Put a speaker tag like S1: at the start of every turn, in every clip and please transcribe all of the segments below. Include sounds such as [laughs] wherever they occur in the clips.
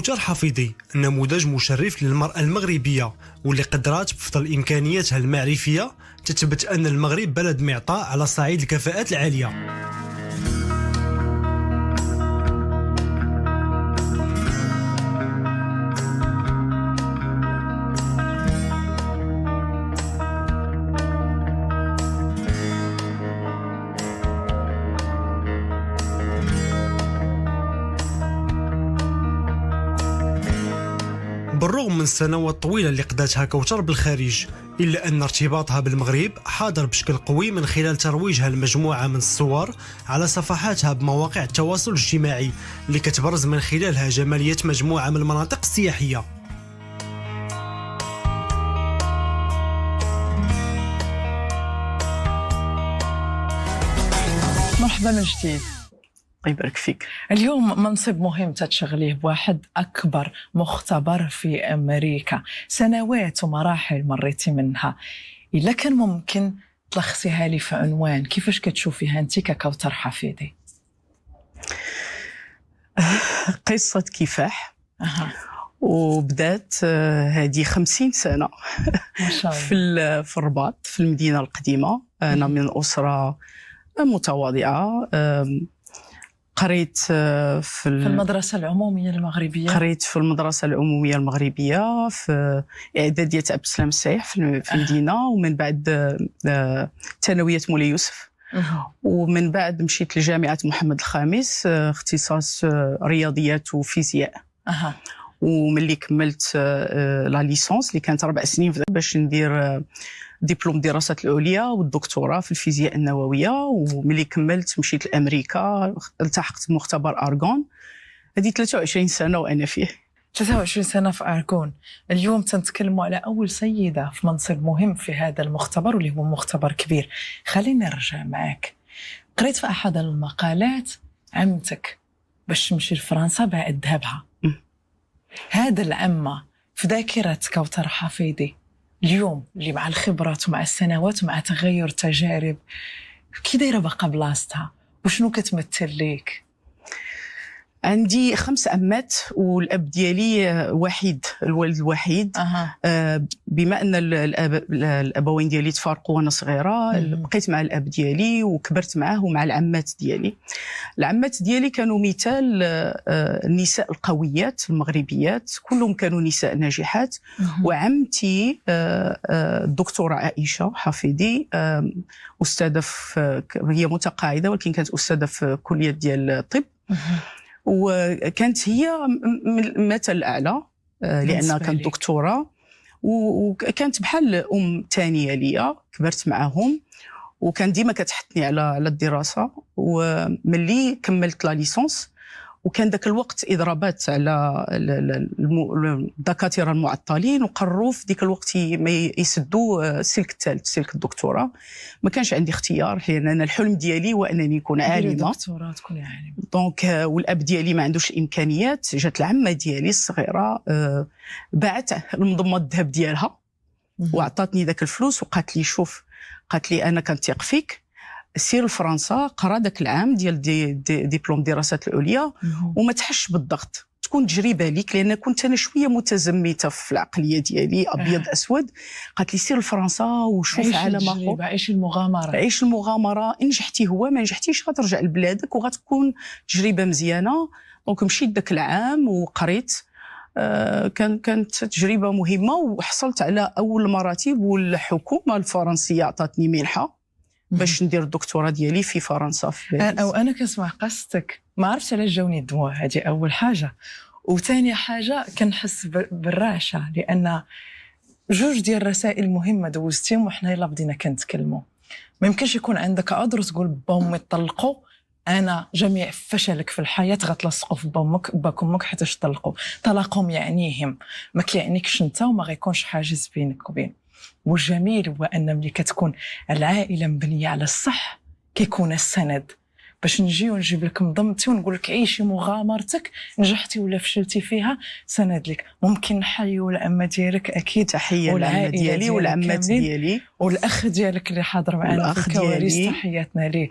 S1: كوثر حفيظي نموذج مشرف للمرأة المغربية واللي قدرات بفضل إمكانياتها المعرفية تثبت أن المغرب بلد معطاء على صعيد الكفاءات العالية بالرغم من السنوات الطويلة اللي قضاتها كوثر بالخارج إلا أن ارتباطها بالمغرب حاضر بشكل قوي من خلال ترويجها لمجموعة من الصور على صفحاتها بمواقع التواصل الاجتماعي اللي كتبرز من خلالها جمالية مجموعة من المناطق السياحية مرحبا من جديد يبارك فيك اليوم منصب مهم تتشغليه بواحد أكبر مختبر في أمريكا سنوات ومراحل مريتي منها إلا كان ممكن تلخصيها لي في عنوان كيفاش كتشوفيها أنت ككوثر حفيدي [laughs] قصة كفاح
S2: أه. وبدات هذه خمسين سنة [laughs] ما شاء الله. في, في الرباط في المدينة القديمة أنا من أسرة متواضعة قريت آه، في, في المدرسة
S1: العمومية المغربية
S2: قريت في المدرسة العمومية المغربية في إعدادية أبو سلام السايح في أه. المدينة ومن بعد ثانوية آه، مولاي يوسف ومن بعد مشيت لجامعة محمد الخامس اختصاص رياضيات وفيزياء أه. وملي كملت لا ليسونس اللي كانت أربع سنين باش ندير دبلوم دراسة العليا والدكتوراه في الفيزياء النوويه وملي كملت مشيت لامريكا التحقت بمختبر ارغون هذه 23 سنه وانا فيه
S1: 23 سنه في ارغون اليوم تنتكلموا على اول سيده في منصب مهم في هذا المختبر واللي هو مختبر كبير خليني نرجع معك قريت في احد المقالات عمتك باش تمشي لفرنسا بعد ذهبها هذا العمه في ذاكرتك وترحى حفيدي اليوم اللي مع الخبرات ومع السنوات ومع تغير تجارب كي دايره باقا بلاصتها وشنو كتمثل ليك عندي خمس امات والاب
S2: ديالي آه، وحيد الوالد الوحيد أه. بما ان الابوين ديالي تفارقوا وانا صغيره مم. بقيت مع الاب ديالي وكبرت معاه ومع العمات ديالي العمات ديالي كانوا مثال آه، آه، النساء القويات المغربيات كلهم كانوا نساء ناجحات وعمتي الدكتوره عائشه حفيدي استاذه هي متقاعده ولكن كانت استاذه في كليه ديال الطب مم. وكانت هي المثل الاعلى آه، لانها كانت دكتوره وكانت بحال ام ثانيه ليا كبرت معاهم وكان ديما كتحطني على على الدراسه وملي كملت لا ليسونس وكان ذاك الوقت اضرابات على الدكاتره المعطلين وقرروا في ذاك الوقت يسدوا السلك الثالث سلك الدكتوراه ما كانش عندي اختيار لان انا الحلم ديالي هو انني نكون عالمه
S1: دكتوراه تكون عالمه
S2: دونك euh, والاب ديالي ما عندوش الامكانيات جات العمه ديالي الصغيره آه، باعت المضمه الذهب ديالها وعطاتني ذاك الفلوس وقالت لي شوف قالت لي انا كنتيق فيك سير لفرنسا قرا داك العام ديال دي دي ديبلوم دراسات العليا وما تحش بالضغط تكون تجربه ليك لان كنت انا شويه متزمته في العقليه ديالي أه. ابيض اسود قالت لي سير لفرنسا وشوف عالم اخر
S1: عيش المغامره
S2: عيش المغامره ان نجحتي هو ما نجحتيش غترجع لبلادك وغتكون تجربه مزيانه دونك مشيت ذاك العام وقريت آه، كان كانت تجربه مهمه وحصلت على اول مراتب والحكومه الفرنسيه عطاتني منحه باش ندير الدكتوراه ديالي في فرنسا في
S1: باريس او انا كنسمع قصتك ما عرفتش علاش جاوني الدموع هذه اول حاجه وثاني حاجه كنحس بالرعشه لان جوج ديال الرسائل مهمه دوزتيهم وحنا يلا بدينا كنتكلموا ما يمكنش يكون عندك عذر تقول با امي طلقوا انا جميع فشلك في الحياه غتلصقوا في بامك باك امك حيتاش طلقوا طلاقهم يعنيهم ما كيعنيكش انت وما غيكونش حاجز بينك وبين والجميل هو ان ملي كتكون العائله مبنيه على الصح كيكون السند باش نجي ونجيب لك مضمتي ونقول لك عيشي مغامرتك نجحتي ولا فشلتي فيها سند لك ممكن نحيو العمه ديالك اكيد تحيه للعمه ديالي والعمات ديالي والاخ ديالك اللي حاضر معنا في الكواليس تحياتنا ليه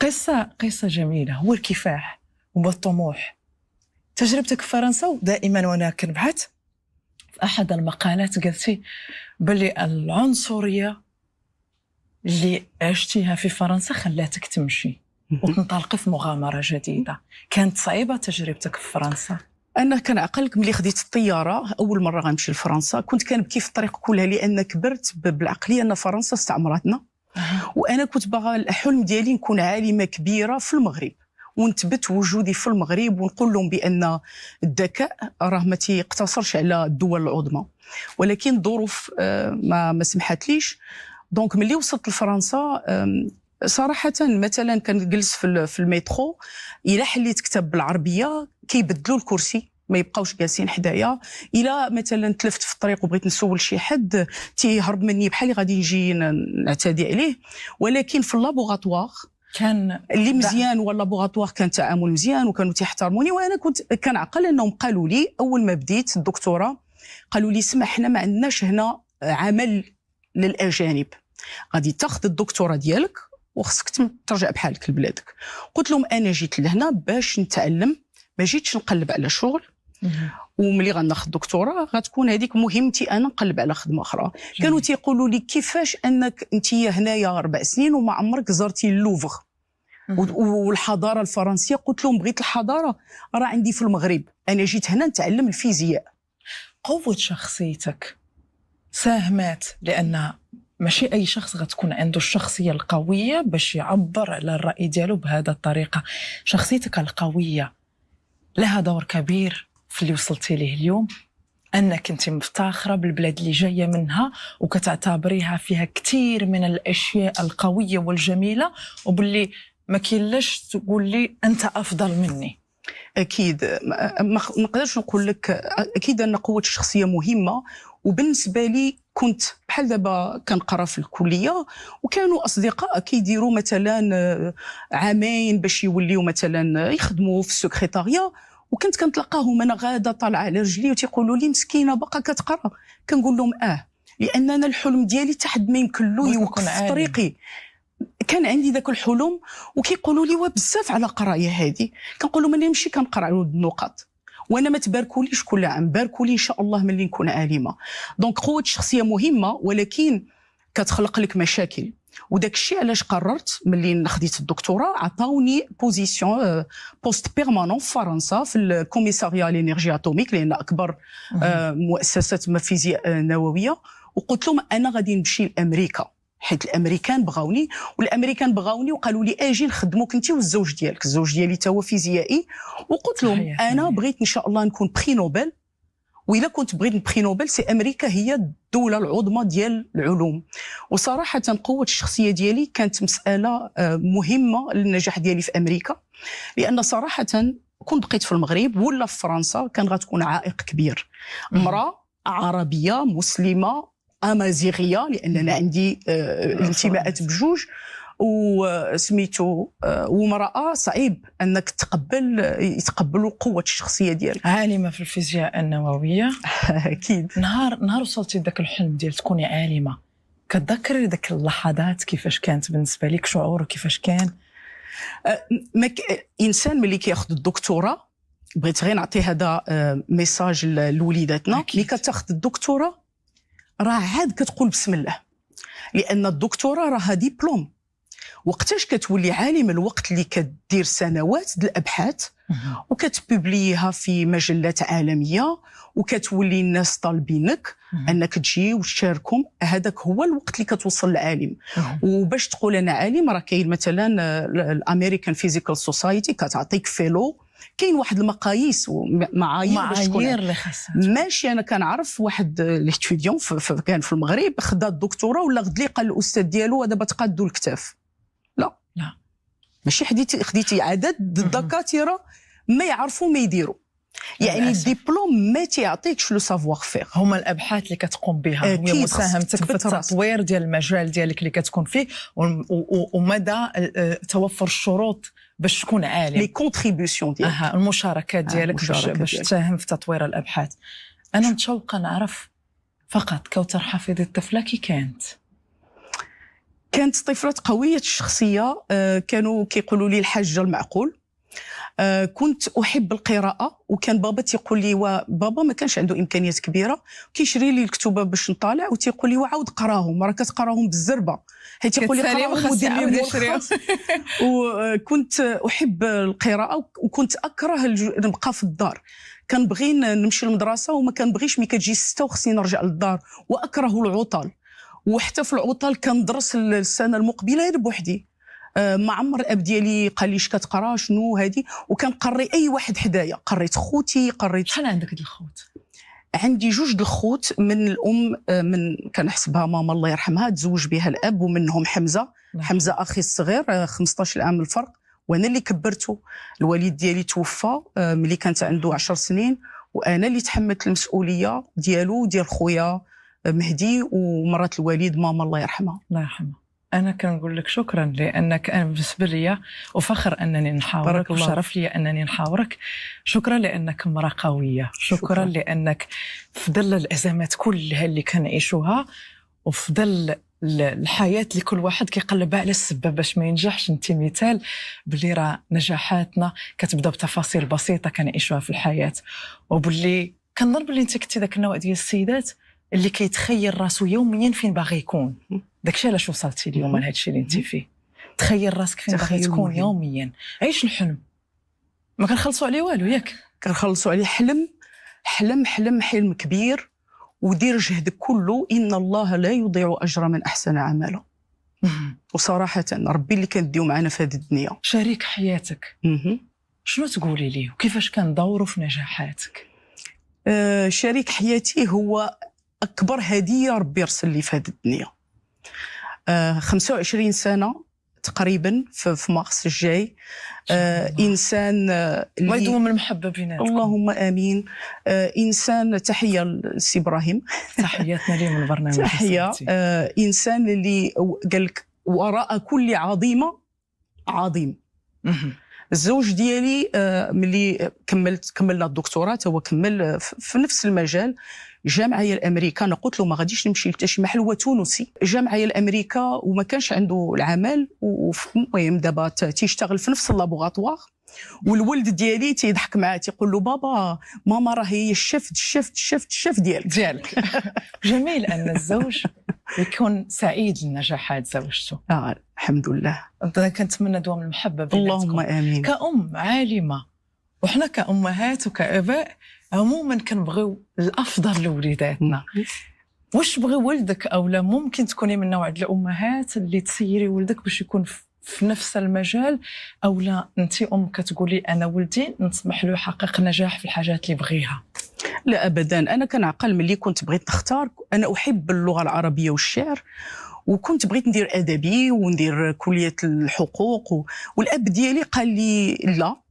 S1: قصه قصه جميله هو الكفاح هو الطموح تجربتك في فرنسا ودائما وانا كنبحث في احد المقالات قلتي بلي العنصريه اللي عشتيها في فرنسا خلاتك تمشي وتنطلقي في مغامره جديده كانت صعيبه تجربتك في فرنسا انا كان
S2: عقلك ملي خديت الطياره اول مره غنمشي لفرنسا كنت كنبكي في الطريق كلها لان كبرت بالعقليه ان فرنسا استعمرتنا وانا كنت باغا الحلم ديالي نكون عالمه كبيره في المغرب ونثبت وجودي في المغرب ونقول لهم بان الذكاء راه ما تيقتصرش على الدول العظمى ولكن ظروف آه، ما ما سمحتليش دونك ملي وصلت لفرنسا صراحة مثلا كنجلس في المترو إلا حليت كتاب بالعربية كيبدلوا الكرسي ما يبقاوش جالسين حدايا الا مثلا تلفت في الطريق وبغيت نسول شي حد تيهرب مني بحال غادي نجي نعتدي عليه ولكن في اللابوغاتوار كان اللي مزيان ولا بوغاتوار كان تعامل مزيان وكانوا تيحترموني وانا كنت كنعقل انهم قالوا لي اول ما بديت الدكتوره قالوا لي اسمح حنا ما عندناش هنا عمل للاجانب غادي تاخذ الدكتوره ديالك وخصك ترجع بحالك لبلادك قلت لهم انا جيت لهنا باش نتعلم ما جيتش نقلب على شغل وملي غناخذ دكتوراه غتكون هذيك مهمتي انا نقلب على خدمه اخرى كانوا تيقولوا لي كيفاش انك انت هنايا اربع سنين وما عمرك زرتي اللوفر والحضاره الفرنسيه قلت لهم بغيت الحضاره راه عندي في المغرب انا جيت هنا
S1: نتعلم الفيزياء قوه شخصيتك ساهمت لان ماشي اي شخص غتكون عنده الشخصيه القويه باش يعبر على الراي ديالو بهذا الطريقه شخصيتك القويه لها دور كبير في اللي وصلتي ليه اليوم انك انت مفتخره بالبلاد اللي جايه منها وكتعتبريها فيها كثير من الاشياء القويه والجميله وباللي ما كاينلاش تقول لي انت افضل مني اكيد ما نقدرش نقول
S2: لك اكيد ان قوه الشخصيه مهمه وبالنسبه لي كنت بحال دابا كنقرا في الكليه وكانوا اصدقاء كيديروا مثلا عامين باش يوليو مثلا يخدموا في السكرتاريا وكنت كنتلاقاهم انا غاده طالعه على رجلي وتيقولوا لي مسكينه باقا كتقرا كنقول لهم اه لان انا الحلم ديالي تحد ما يمكن له يوقف في طريقي كان عندي ذاك الحلم وكيقولوا لي وبزاف على قرايه هذه كنقول لهم انا نمشي كنقرا النقط وانا ما تباركوليش كل عام باركولي ان شاء الله ملي نكون عالمه دونك قوه الشخصيه مهمه ولكن كتخلق لك مشاكل وداك الشيء علاش قررت ملي خديت الدكتوراه عطاوني بوزيسيون بوست بيرمانون في فرنسا في الكوميساريا لينيرجي اتوميك لان اكبر euh, مؤسسه فيزياء euh, نوويه وقلت لهم انا غادي نمشي لامريكا حيت الامريكان بغاوني والامريكان بغاوني وقالوا لي اجي نخدموك انت والزوج ديالك الزوج ديالي تا هو فيزيائي وقلت لهم انا بغيت ان شاء الله نكون بري نوبل واذا كنت بغيت نبخي نوبل سي امريكا هي الدوله العظمى ديال العلوم وصراحه قوه الشخصيه ديالي كانت مساله آه، مهمه للنجاح ديالي في امريكا لان صراحه كون بقيت في المغرب ولا في فرنسا كان غتكون عائق كبير امراه عربيه مسلمه امازيغيه لان انا عندي آه، انتماءات بجوج وسميتو آه،
S1: ومرأة صعيب انك تقبل يتقبلوا قوه الشخصيه ديالك عالمه في الفيزياء النوويه [laughs] اكيد نهار نهار وصلتي لذاك الحلم ديال تكوني عالمه كتذكري ذاك اللحظات كيفاش كانت بالنسبه لك شعور كيفاش كان
S2: أه، مك... انسان ملي كياخذ الدكتوراه بغيت غير نعطي هذا آه، ميساج لوليداتنا ملي كتاخذ الدكتوراه راه عاد كتقول بسم الله لان الدكتوراه راها ديبلوم وقتاش كتولي عالم الوقت اللي كدير سنوات الابحاث وكتبوبليها في مجلات عالميه وكتولي الناس طالبينك انك تجي وتشاركهم هذاك هو الوقت اللي كتوصل العالم وباش تقول انا عالم راه كاين مثلا الامريكان فيزيكال سوسايتي كتعطيك فيلو كاين واحد المقاييس ومعايير معايير اللي خاصها ماشي انا كنعرف واحد ليتيديون كان في المغرب خدا الدكتوراه ولا غد لي قال الاستاذ ديالو دابا تقادوا الكتاف لا ماشي حديتي خديتي عدد الدكاتره ما يعرفوا ما يديروا يعني الدبلوم
S1: ما تيعطيكش لو سافوار فيغ هما الابحاث اللي كتقوم بها آه، هي مساهمتك في التطوير ديال المجال ديالك اللي كتكون فيه ومدى آه، آه، توفر الشروط باش تكون عالم لي كونتريبيسيون ديالك اها المشاركات ديالك باش تساهم في تطوير الابحاث انا متشوقه نعرف فقط كوثر حفيظ الطفله كي كانت
S2: كانت طفلة قوية الشخصية آه، كانوا كيقولوا لي الحاجة المعقول آه، كنت أحب القراءة وكان بابا تيقول لي بابا ما كانش عنده إمكانيات كبيرة كيشري لي الكتبة باش نطالع وتيقول لي وعاود قراهم راه كتقراهم بالزربة حيت تيقول لي قراهم وكنت أحب القراءة وكنت أكره نبقى في الدار كنبغي نمشي للمدرسة وما كنبغيش ملي كتجي ستة وخصني نرجع للدار وأكره العطل وحتى في العطل كندرس السنه المقبله غير بوحدي آه، ما عمر الاب ديالي قال لي كتقرا شنو هادي وكنقري اي واحد حدايا قريت خوتي قريت شحال عندك الخوت عندي جوج الخوت من الام آه، من كنحسبها ماما الله يرحمها تزوج بها الاب ومنهم حمزه حمزه اخي الصغير 15 آه، عام الفرق وانا اللي كبرته الوالد ديالي توفى ملي كانت عنده 10 سنين وانا اللي تحملت المسؤوليه ديالو وديال خويا مهدي ومرات الوالد
S1: ماما الله يرحمها الله يرحمها انا كنقول لك شكرا لانك انا بالنسبه لي وفخر انني نحاورك وشرف لي انني نحاورك شكرا لانك امراه قويه شكرا, شكرا لانك في ظل الازمات كلها اللي كنعيشوها وفي ظل الحياه اللي كل واحد كيقلبها على السبه باش ما ينجحش انت مثال باللي راه نجاحاتنا كتبدا بتفاصيل بسيطه كنعيشوها في الحياه وباللي كنظن باللي انت كنتي ذاك النوع ديال السيدات اللي كيتخيل راسو يوميا فين باغي يكون داكشي علاش وصلتي اليوم لهذا الشيء اللي انت فيه تخيل راسك فين باغي تكون يوميا عيش الحلم ما كنخلصوا عليه والو ياك كنخلصوا عليه حلم
S2: حلم حلم حلم كبير ودير جهدك كله ان الله لا يضيع اجر من احسن عمله وصراحه ربي اللي كنديو معنا في هذه الدنيا شريك
S1: حياتك شنو تقولي ليه وكيفاش كان دوره في نجاحاتك
S2: آه شريك حياتي هو اكبر هديه ربي يرسل لي في هذه الدنيا آه 25 سنه تقريبا في, مارس الجاي آه انسان آه الله يدوم المحبه بيناتكم اللهم امين آه انسان تحيه لسي ابراهيم تحياتنا اليوم البرنامج [laughs] تحيه آه انسان اللي قال لك وراء كل عظيمه عظيم الزوج ديالي آه ملي كملت كملنا الدكتوراه هو كمل في نفس المجال الجمعيه الامريكا انا قلت له ما غاديش نمشي لتا شي محل هو تونسي الجمعيه الامريكا وما كانش عنده العمل المهم دابا تيشتغل في نفس اللابوغاتوار والولد ديالي تيضحك معاه تيقول له بابا ماما راه هي
S1: الشيف الشيف الشيف الشيف ديالك ديالك [laughs] جميل ان الزوج يكون سعيد لنجاحات زوجته آه الحمد لله كنتمنى دوام المحبه بيناتكم اللهم امين كأم عالمه وحنا كأمهات وكآباء عموما كنبغيو الافضل لوليداتنا نعم. واش بغي ولدك لا ممكن تكوني من نوع الامهات اللي تسيري ولدك باش يكون في نفس المجال لا انت ام كتقولي انا ولدي نسمح له يحقق نجاح في الحاجات اللي بغيها
S2: لا ابدا انا كنعقل ملي كنت بغيت نختار انا احب اللغه العربيه والشعر وكنت بغيت ندير ادبي وندير كليه الحقوق والاب ديالي قال لي لا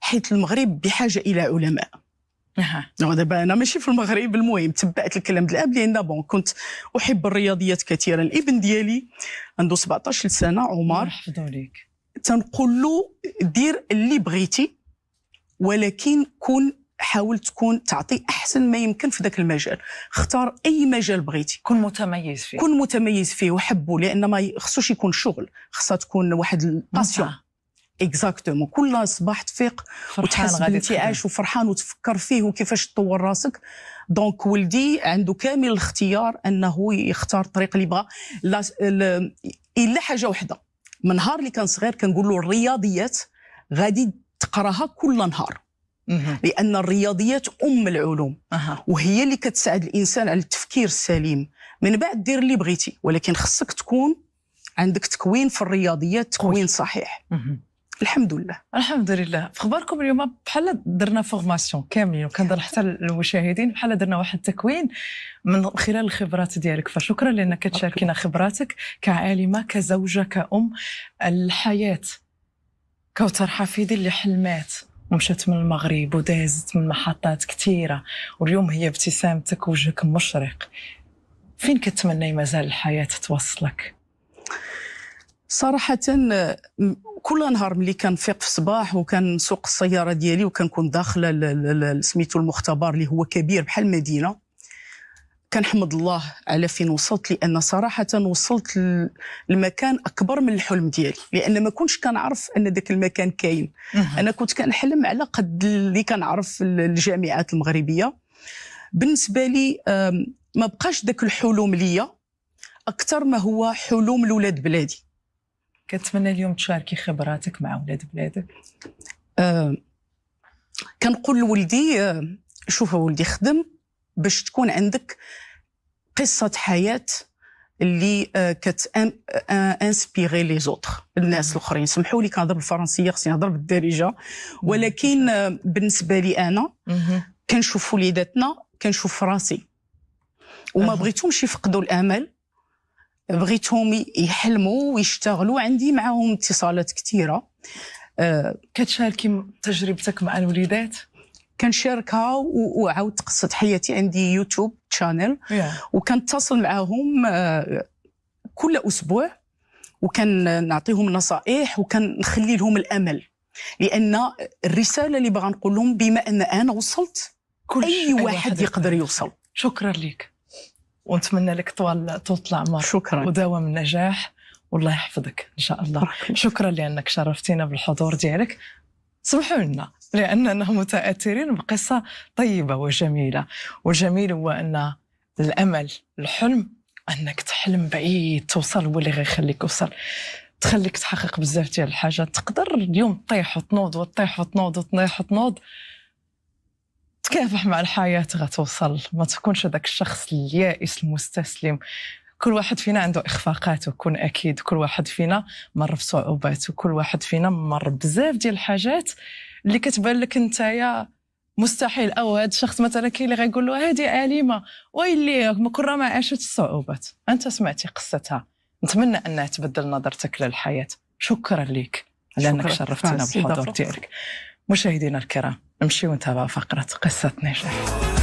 S2: حيث المغرب بحاجه الى علماء دابا انا ماشي في المغرب المهم تبعت الكلام ديال الاب لان بون كنت احب الرياضيات كثيرا الابن ديالي عنده 17 سنه عمر يحفظوا ليك تنقول له دير اللي بغيتي ولكن كون حاول تكون تعطي احسن ما يمكن في ذاك المجال اختار اي مجال بغيتي كن متميز فيه كن متميز فيه وحبه لان ما خصوش يكون شغل خصها تكون واحد الباسيون اكزاكتومون كل نهار صباح تفيق وتحس بانتعاش وفرحان وتفكر فيه وكيفاش تطور راسك دونك ولدي عنده كامل الاختيار انه يختار الطريق اللي بغى الا حاجه وحده من نهار اللي كان صغير كنقول له الرياضيات غادي تقراها كل نهار لان الرياضيات ام العلوم وهي اللي كتساعد الانسان على التفكير السليم من بعد دير اللي بغيتي ولكن خصك تكون عندك تكوين في الرياضيات تكوين صحيح
S1: الحمد لله الحمد لله في خباركم اليوم بحال درنا فورماسيون كاملين وكنظن حتى المشاهدين بحال درنا واحد التكوين من خلال الخبرات ديالك فشكرا لانك تشاركينا خبراتك كعالمه كزوجه كأم الحياه كوثر حفيدي اللي حلمات ومشات من المغرب ودازت من محطات كثيره واليوم هي ابتسامتك وجهك مشرق فين كتمني مازال الحياه توصلك صراحة كل نهار ملي كنفيق
S2: في الصباح وكنسوق السيارة ديالي وكنكون داخلة سميتو المختبر اللي هو كبير بحال المدينة كنحمد الله على فين وصلت لأن صراحة وصلت المكان أكبر من الحلم ديالي لأن ما كنتش كنعرف أن ذاك المكان كاين أنا كنت كنحلم على قد اللي كنعرف الجامعات المغربية بالنسبة لي ما بقاش ذاك الحلم ليا أكثر ما هو حلم لولاد بلادي كنتمنى اليوم تشاركي خبراتك مع اولاد بلادك أه كنقول لولدي أه، شوف ولدي خدم باش تكون عندك قصه حياه اللي أه، كت انسبيري لي زوتر الناس الاخرين سمحوا لي كنهضر بالفرنسيه خصني نهضر بالدارجه ولكن أه، بالنسبه لي انا كنشوف وليداتنا كنشوف راسي وما بغيتهمش يفقدوا الامل بغيتهم يحلموا ويشتغلوا عندي معاهم اتصالات كثيره آه، كتشاركي تجربتك مع الوليدات كنشاركها وعاود قصه حياتي عندي يوتيوب تشانل وكنتصل معاهم آه، كل اسبوع وكنعطيهم نصائح وكنخلي لهم الامل لان الرساله اللي بغا نقول لهم بما ان انا وصلت كل اي واحد, واحد
S1: يقدر يوصل شكرا لك ونتمنى لك طوال طول العمر شكرا ودوام النجاح والله يحفظك ان شاء الله شكرا لانك شرفتينا بالحضور ديالك سمحوا لنا لاننا متاثرين بقصه طيبه وجميله والجميل هو ان الامل الحلم انك تحلم بعيد توصل هو اللي غيخليك توصل تخليك تحقق بزاف ديال الحاجات تقدر اليوم تطيح وتنوض وتطيح وتنوض وتطيح وتنوض تتكافح مع الحياة غتوصل ما تكونش ذاك الشخص اليائس المستسلم كل واحد فينا عنده اخفاقات وكون اكيد كل واحد فينا مر بصعوبات وكل واحد فينا مر بزاف ديال الحاجات اللي كتبان لك نتايا مستحيل او هذا الشخص مثلا كاين اللي غيقول له هذه عالمه ويلي ما كل ما عاشت الصعوبات انت سمعتي قصتها نتمنى انها تبدل نظرتك للحياه شكرا لك لانك شرفتنا بالحضور ديالك مشاهدينا الكرام نمشي ونتابع فقرة قصة نجاح